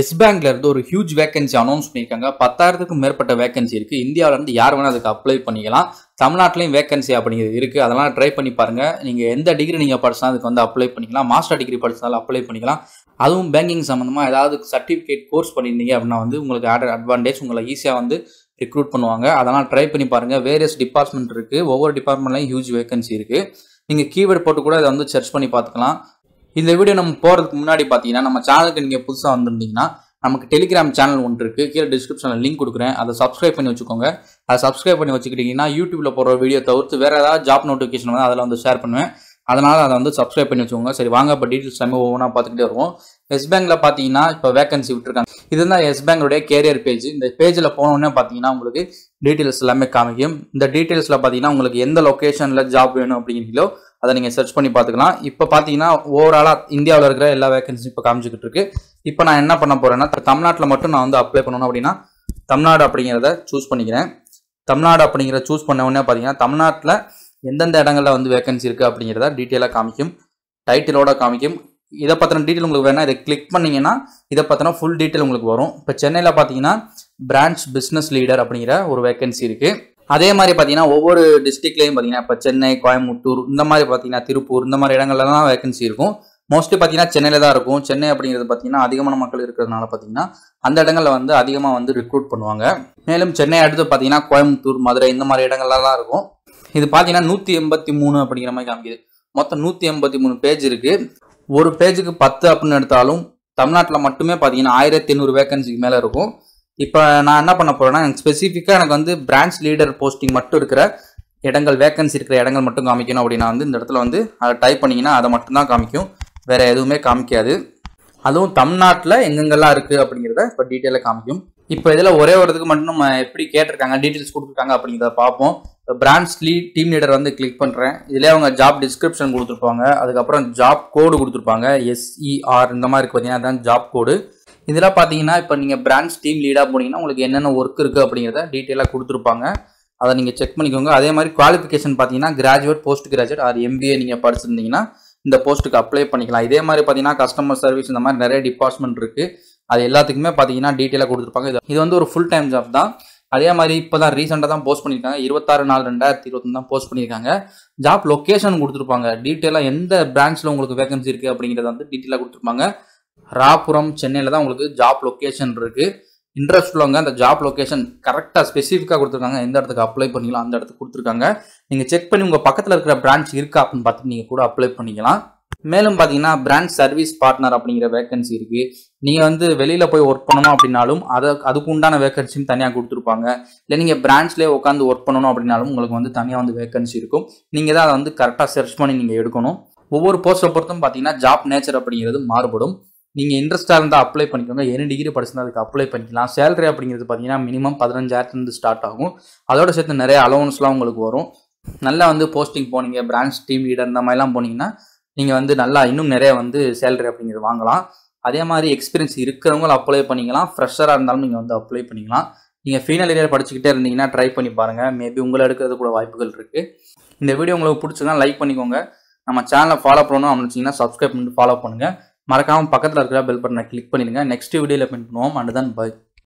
S பேங்க்ல இருந்து ஒரு ஹியூஜ் வேகன்சி அனௌன்ஸ் பண்ணியிருக்காங்க பத்தாயிரத்துக்கும் மேற்பட்ட வேகன்சி இருக்கு இந்தியாவில இருந்து யார் வேணா அதுக்கு அப்ளை பண்ணிக்கலாம் தமிழ்நாட்டிலையும் வேகன்சி அப்படிங்கிறது இருக்குது அதெல்லாம் ட்ரை பண்ணி பாருங்கள் நீங்கள் எந்த டிகிரி நீங்கள் படிச்சா அதுக்கு வந்து அப்ளை பண்ணிக்கலாம் மாஸ்டர் டிகிரி படிச்சாலும் அப்ளை பண்ணிக்கலாம் அதுவும் பேங்கிங் சம்மந்தமாக ஏதாவது சர்டிஃபிகேட் கோர்ஸ் பண்ணியிருந்தீங்க அப்படின்னா வந்து உங்களுக்கு ஆட் அட்வான்டேஜ் உங்களை ஈஸியாக வந்து ரிக்ரூட் பண்ணுவாங்க அதெல்லாம் ட்ரை பண்ணி பாருங்கள் வேரியஸ் டிபார்ட்மெண்ட் இருக்குது ஒவ்வொரு டிபார்ட்மெண்ட்லையும் ஹியூஜ் வேகன்சி இருக்குது நீங்கள் கீவேர்டு போட்டு கூட இதை வந்து சர்ச் பண்ணி பார்த்துக்கலாம் இந்த வீடியோ நம்ம போகிறதுக்கு முன்னாடி பார்த்தீங்கன்னா நம்ம சேனலுக்கு நீங்கள் புதுசாக வந்திருந்தீங்கன்னா நமக்கு டெலிகிராம் சேனல் ஒன்று இருக்குது கீழே டிஸ்கிரிப்ஷனில் லிங்க் கொடுக்குறேன் அதை சப்ஸ்கிரைப் பண்ணி வச்சுக்கோங்க அதை சப்ஸ்கிரைப் பண்ணி வச்சுக்கிட்டிங்கன்னா யூடியூப்ல போகிற வீடியோ தவிர்த்து வேறு ஏதாவது ஜாப் நோட்டிஃபிகேஷன் வந்து அதில் வந்து ஷேர் பண்ணுவேன் அதனால் அதை வந்து சப்ஸ்கிரைப் பண்ணி வச்சுக்கோங்க சரி வாங்க இப்போ டீட்டெயில்ஸ் எல்லாமே ஒவ்வொன்றா பார்த்துக்கிட்டே வருவோம் எஸ் பேங்க்ல பார்த்தீங்கன்னா இப்போ வேகன்சி விட்டுருக்காங்க இதுதான் எஸ் பேங்கோடைய கேரியர் பேஜ் இந்த பேஜில் போனோடனே பார்த்தீங்கன்னா உங்களுக்கு டீட்டெயில்ஸ் எல்லாமே காமிக்கும் இந்த டீட்டெயில்ஸில் பார்த்தீங்கன்னா உங்களுக்கு எந்த லொக்கேஷனில் ஜாப் வேணும் அப்படிங்கிறீங்களோ அதை நீங்கள் சர்ச் பண்ணி பார்த்துக்கலாம் இப்போ பார்த்தீங்கன்னா ஓவராலாக இந்தியாவில் இருக்கிற எல்லா வேகன்சியும் இப்போ காமிச்சிக்கிட்டு இருக்கு இப்போ நான் என்ன பண்ண போகிறேன்னா தமிழ்நாட்டில் மட்டும் நான் வந்து அப்ளை பண்ணணும் அப்படின்னா தமிழ்நாடு அப்படிங்கிறத சூஸ் பண்ணிக்கிறேன் தமிழ்நாடு அப்படிங்கிற சூஸ் பண்ண உடனே பார்த்தீங்கன்னா தமிழ்நாட்டில் எந்தெந்த இடங்களில் வந்து வேகன்சி இருக்குது அப்படிங்கிறத டீட்டெயிலாக காமிக்கும் டைட்டிலோட காமிக்கும் இதை பற்றின டீட்டெயில் உங்களுக்கு வேணால் இதை கிளிக் பண்ணிங்கன்னா இதை பற்றின ஃபுல் டீட்டெயில் உங்களுக்கு வரும் இப்போ சென்னையில் பார்த்தீங்கன்னா பிரான்ச் பிஸ்னஸ் லீடர் அப்படிங்கிற ஒரு வேகன்சி இருக்குது அதே மாதிரி பார்த்தீங்கன்னா ஒவ்வொரு டிஸ்ட்ரிக்ட்லேயும் பார்த்தீங்கன்னா இப்போ சென்னை கோயம்புத்தூர் இந்த மாதிரி பார்த்தீங்கன்னா திருப்பூர் இந்த மாதிரி இடங்கள்லாம் வேகன்சி இருக்கும் மோஸ்ட்லி பார்த்தீங்கன்னா சென்னையில் தான் இருக்கும் சென்னை அப்படிங்கிறது பார்த்தீங்கன்னா அதிகமான மக்கள் இருக்கிறதுனால பார்த்தீங்கன்னா அந்த இடங்களில் வந்து அதிகமாக வந்து ரிக்ரூட் பண்ணுவாங்க மேலும் சென்னை அடுத்து பார்த்தீங்கன்னா கோயம்புத்தூர் மதுரை இந்த மாதிரி இடங்கள்லாம் தான் இருக்கும் இது பார்த்தீங்கன்னா நூற்றி எண்பத்தி மூணு அப்படிங்கிற மாதிரி காமிக்குது மொத்தம் நூற்றி எண்பத்தி மூணு பேஜ் இருக்குது ஒரு பேஜுக்கு பத்து அப்படின்னு எடுத்தாலும் தமிழ்நாட்டில் மட்டுமே பார்த்தீங்கன்னா ஆயிரத்தி எண்ணூறு வேகன்சிக்கு மேலே இருக்கும் இப்போ நான் என்ன பண்ண போகிறேன்னா ஸ்பெசிஃபிக்காக எனக்கு வந்து பிரான்ச் லீடர் போஸ்டிங் மட்டும் இருக்கிற இடங்கள் வேக்கன்சி இருக்கிற இடங்கள் மட்டும் காமிக்கணும் அப்படின்னா வந்து இந்த இடத்துல வந்து அதை டைப் பண்ணிங்கன்னா அதை மட்டும்தான் காமிக்கும் வேறு எதுவுமே காமிக்காது அதுவும் தமிழ்நாட்டில் எங்கெங்கெல்லாம் இருக்குது அப்படிங்கிறத இப்போ டீட்டெயிலாக காமிக்கும் இப்போ இதில் ஒரே ஒரு இதுக்கு மட்டும் நம்ம எப்படி கேட்டிருக்காங்க டீட்டெயில்ஸ் கொடுத்துருக்காங்க அப்படிங்கிறத பார்ப்போம் இப்போ பிரான்ச் லீட் டீம் லீடர் வந்து கிளிக் பண்ணுறேன் இதிலே அவங்க ஜாப் டிஸ்கிரிப்ஷன் கொடுத்துருப்பாங்க அதுக்கப்புறம் ஜாப் கோடு கொடுத்துருப்பாங்க எஸ்இஆர் e இந்த மாதிரி இருக்குது பார்த்தீங்கன்னா அதுதான் ஜாப் கோடு இதெல்லாம் பார்த்தீங்கன்னா இப்போ நீங்கள் பிரான்ச் டீம் லீடாக போனீங்கன்னா உங்களுக்கு என்னென்ன ஒர்க் இருக்குது அப்படிங்கிறத டீட்டெயிலாக கொடுத்துருப்பாங்க அதை நீங்கள் செக் பண்ணிக்கோங்க அதே மாதிரி குவாலிஃபிகேஷன் பார்த்தீங்கன்னா graduate post graduate or MBA நீங்கள் படிச்சிருந்தீங்கன்னா இந்த போஸ்ட்டுக்கு அப்ளை பண்ணிக்கலாம் இதே மாதிரி பார்த்தீங்கன்னா கஸ்டமர் சர்வீஸ் இந்த மாதிரி நிறைய டிபார்ட்மெண்ட் இருக்குது அது எல்லாத்துக்குமே பார்த்தீங்கன்னா டீட்டெயிலாக கொடுத்துருப்பாங்க இது இது வந்து ஒரு ஃபுல் டைம் ஜாப் தான் அதே மாதிரி இப்போ தான் ரீசெண்டாக தான் போஸ்ட் பண்ணியிருக்காங்க இருபத்தாறு நாலு ரெண்டாயிரத்தி இருபத்தொன்று தான் போஸ்ட் பண்ணியிருக்காங்க ஜாப் லொக்கேஷன் கொடுத்துருப்பாங்க டீட்டெயிலாக எந்த பிரான்ச்சில் உங்களுக்கு வேகன்சி இருக்குது அப்படிங்கிறத வந்து டீட்டெயிலாக கொடுத்துருப்பாங்க ராபுரம் சென்னையில் தான் உங்களுக்கு ஜாப் லொக்கேஷன் இருக்குது இன்ட்ரெஸ்ட் உள்ளவங்க அந்த ஜாப் லொக்கேஷன் கரெக்டாக ஸ்பெசிஃபிக்காக கொடுத்துருக்காங்க எந்த இடத்துக்கு அப்ளை பண்ணிக்கலாம் அந்த இடத்துக்கு கொடுத்துருக்காங்க நீங்கள் செக் பண்ணி உங்கள் பக்கத்தில் இருக்கிற பிரான்ச் இருக்கா அப்படின்னு பார்த்துட்டு நீங்கள் கூட அப்ளை பண்ணிக்கலாம் மேலும் பார்த்தீங்கன்னா பிரான்ச் சர்வீஸ் பார்ட்னர் அப்படிங்கிற வேகன்சி இருக்குது நீங்கள் வந்து வெளியில் போய் ஒர்க் பண்ணணும் அப்படின்னாலும் அதை அதுக்கு உண்டான வேகன்சியும் தனியாக கொடுத்துருப்பாங்க இல்லை நீங்கள் பிரான்ச்லேயே உட்காந்து ஒர்க் பண்ணணும் அப்படின்னாலும் உங்களுக்கு வந்து தனியாக வந்து வேகன்சி இருக்கும் நீங்கள் தான் அதை வந்து கரெக்டாக சர்ச் பண்ணி நீங்கள் எடுக்கணும் ஒவ்வொரு போஸ்ட்டை பொறுத்தும் பார்த்தீங்கன்னா ஜாப் நேச்சர் அப்படிங்கிறது மாறுபடும் நீங்கள் இன்ட்ரெஸ்ட்டாக இருந்தால் அப்ளை பண்ணிக்கோங்க என்ன டிகிரி படிச்சிருந்தா அதுக்கு அப்ளை பண்ணிக்கலாம் சேலரி அப்படிங்கிறது பார்த்தீங்கன்னா மினிமம் பதினஞ்சாயிரத்துலேருந்து ஸ்டார்ட் ஆகும் அதோட சேர்த்து நிறைய அலவன்ஸ்லாம் உங்களுக்கு வரும் நல்லா வந்து போஸ்டிங் போனீங்க பிரான்ச் டீம் லீடர் இந்த மாதிரிலாம் போனீங்கன்னா நீங்கள் வந்து நல்லா இன்னும் நிறைய வந்து சேலரி அப்படிங்கிறது வாங்கலாம் அதே மாதிரி எக்ஸ்பீரியன்ஸ் இருக்கிறவங்க அப்ளை பண்ணிக்கலாம் ஃப்ரெஷராக இருந்தாலும் நீங்கள் வந்து அப்ளை பண்ணிக்கலாம் நீங்கள் ஃபீனல் இயர் படிச்சுக்கிட்டே இருந்தீங்கன்னா ட்ரை பண்ணி பாருங்கள் மேபி உங்களை எடுக்கிறது கூட வாய்ப்புகள் இருக்குது இந்த வீடியோ உங்களுக்கு பிடிச்சதுன்னா லைக் பண்ணிக்கோங்க நம்ம சேனலை ஃபாலோ பண்ணணும் அப்படின்னு சப்ஸ்கிரைப் பண்ணிட்டு ஃபாலோ பண்ணுங்கள் மறக்காமல் பக்கத்தில் இருக்கிற பெல் பட்டனை கிளிக் பண்ணிடுங்க நெக்ஸ்ட் வீடியோவில் பின் பண்ணுவோம் அண்ட் தான் பாய்